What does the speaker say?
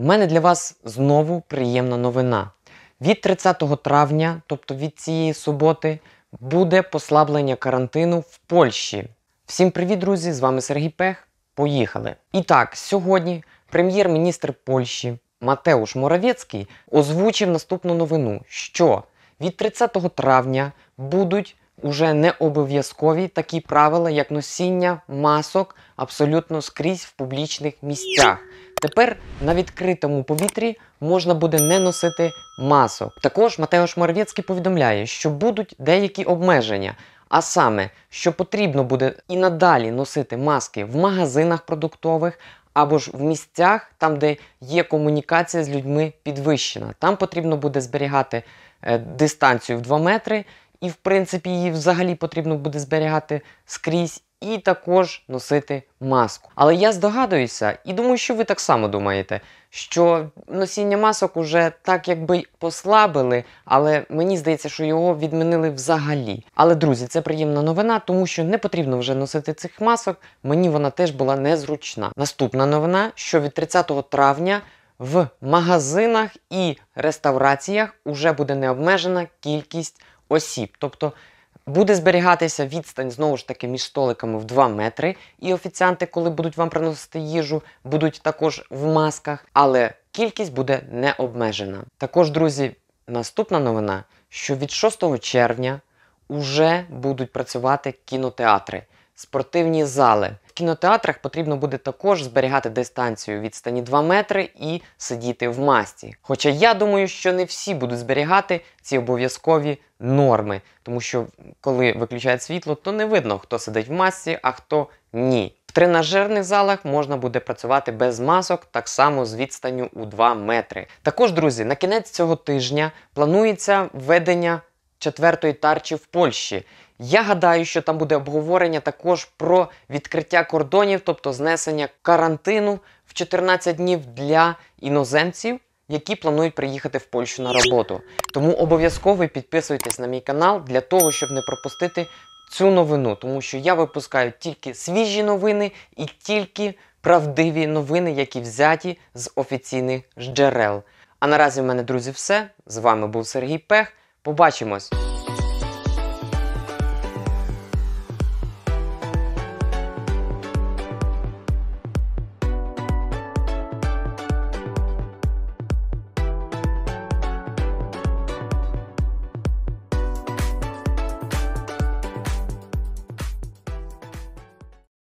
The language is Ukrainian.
У мене для вас знову приємна новина. Від 30 травня, тобто від цієї суботи, буде послаблення карантину в Польщі. Всім привіт, друзі! З вами Сергій Пех. Поїхали! І так, сьогодні прем'єр-міністр Польщі Матеуш Моравєцький озвучив наступну новину, що від 30 травня будуть уже не обов'язкові такі правила, як носіння масок абсолютно скрізь в публічних місцях. Тепер на відкритому повітрі можна буде не носити масок. Також Матеош Моровєцький повідомляє, що будуть деякі обмеження, а саме, що потрібно буде і надалі носити маски в магазинах продуктових. Або ж в місцях, там, де є комунікація з людьми підвищена. Там потрібно буде зберігати е, дистанцію в 2 метри, і, в принципі, її взагалі потрібно буде зберігати скрізь і також носити маску. Але я здогадуюся, і думаю, що ви так само думаєте, що носіння масок уже так якби послабили, але мені здається, що його відмінили взагалі. Але, друзі, це приємна новина, тому що не потрібно вже носити цих масок. Мені вона теж була незручна. Наступна новина, що від 30 травня. В магазинах і реставраціях уже буде необмежена кількість осіб. Тобто Буде зберігатися відстань знову ж таки між столиками в 2 метри. І офіціанти, коли будуть вам приносити їжу, будуть також в масках, але кількість буде не обмежена. Також, друзі, наступна новина, що від 6 червня уже будуть працювати кінотеатри, спортивні зали кінотеатрах потрібно буде також зберігати дистанцію відстані 2 метри і сидіти в масці. Хоча я думаю, що не всі будуть зберігати ці обов'язкові норми, тому що коли виключають світло, то не видно, хто сидить в масці, а хто ні. В тренажерних залах можна буде працювати без масок, так само з відстанню у 2 метри. Також, друзі, на кінець цього тижня планується введення четвертої тарчі в Польщі. Я гадаю, що там буде обговорення також про відкриття кордонів, тобто знесення карантину в 14 днів для іноземців, які планують приїхати в Польщу на роботу. Тому обов'язково підписуйтесь на мій канал для того, щоб не пропустити цю новину, тому що я випускаю тільки свіжі новини і тільки правдиві новини, які взяті з офіційних джерел. А наразі в мене, друзі, все. З вами був Сергій Пех. Побачимось!